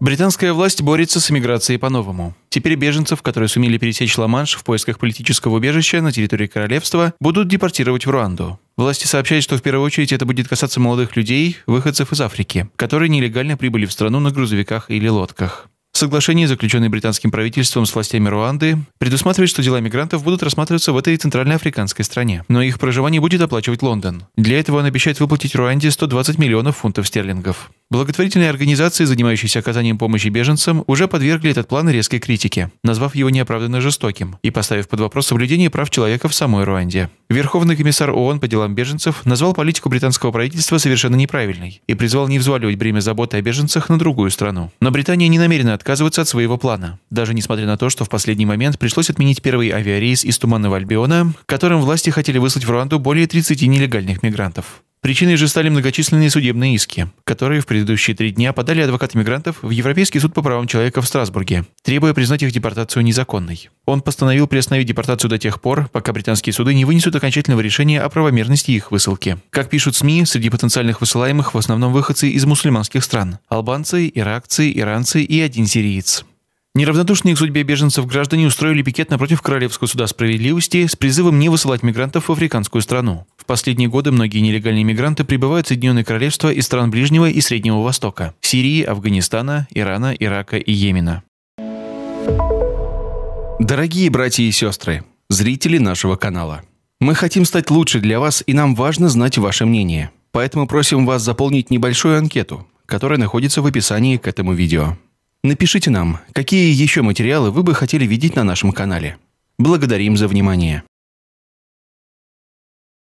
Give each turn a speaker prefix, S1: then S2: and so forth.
S1: Британская власть борется с эмиграцией по-новому. Теперь беженцев, которые сумели пересечь Ла-Манш в поисках политического убежища на территории королевства, будут депортировать в Руанду. Власти сообщают, что в первую очередь это будет касаться молодых людей, выходцев из Африки, которые нелегально прибыли в страну на грузовиках или лодках. Соглашение, заключенное британским правительством с властями Руанды, предусматривает, что дела мигрантов будут рассматриваться в этой центральноафриканской стране, но их проживание будет оплачивать Лондон. Для этого он обещает выплатить Руанде 120 миллионов фунтов стерлингов. Благотворительные организации, занимающиеся оказанием помощи беженцам, уже подвергли этот план резкой критике, назвав его неоправданно жестоким и поставив под вопрос соблюдение прав человека в самой Руанде. Верховный комиссар ООН по делам беженцев назвал политику британского правительства совершенно неправильной и призвал не взваливать бремя заботы о беженцах на другую страну. Но Британия не намерена отказываться от своего плана, даже несмотря на то, что в последний момент пришлось отменить первый авиарейс из Туманного Альбиона, которым власти хотели выслать в Руанду более 30 нелегальных мигрантов. Причиной же стали многочисленные судебные иски, которые в предыдущие три дня подали адвокаты мигрантов в Европейский суд по правам человека в Страсбурге, требуя признать их депортацию незаконной. Он постановил приостановить депортацию до тех пор, пока британские суды не вынесут окончательного решения о правомерности их высылки. Как пишут СМИ, среди потенциальных высылаемых в основном выходцы из мусульманских стран – албанцы, иракцы, иранцы и один сириец. Неравнодушные к судьбе беженцев граждане устроили пикет напротив Королевского суда справедливости с призывом не высылать мигрантов в африканскую страну последние годы многие нелегальные мигранты прибывают в Соединенное Королевство из стран Ближнего и Среднего Востока – Сирии, Афганистана, Ирана, Ирака и Йемена.
S2: Дорогие братья и сестры, зрители нашего канала, мы хотим стать лучше для вас и нам важно знать ваше мнение. Поэтому просим вас заполнить небольшую анкету, которая находится в описании к этому видео. Напишите нам, какие еще материалы вы бы хотели видеть на нашем канале. Благодарим за внимание.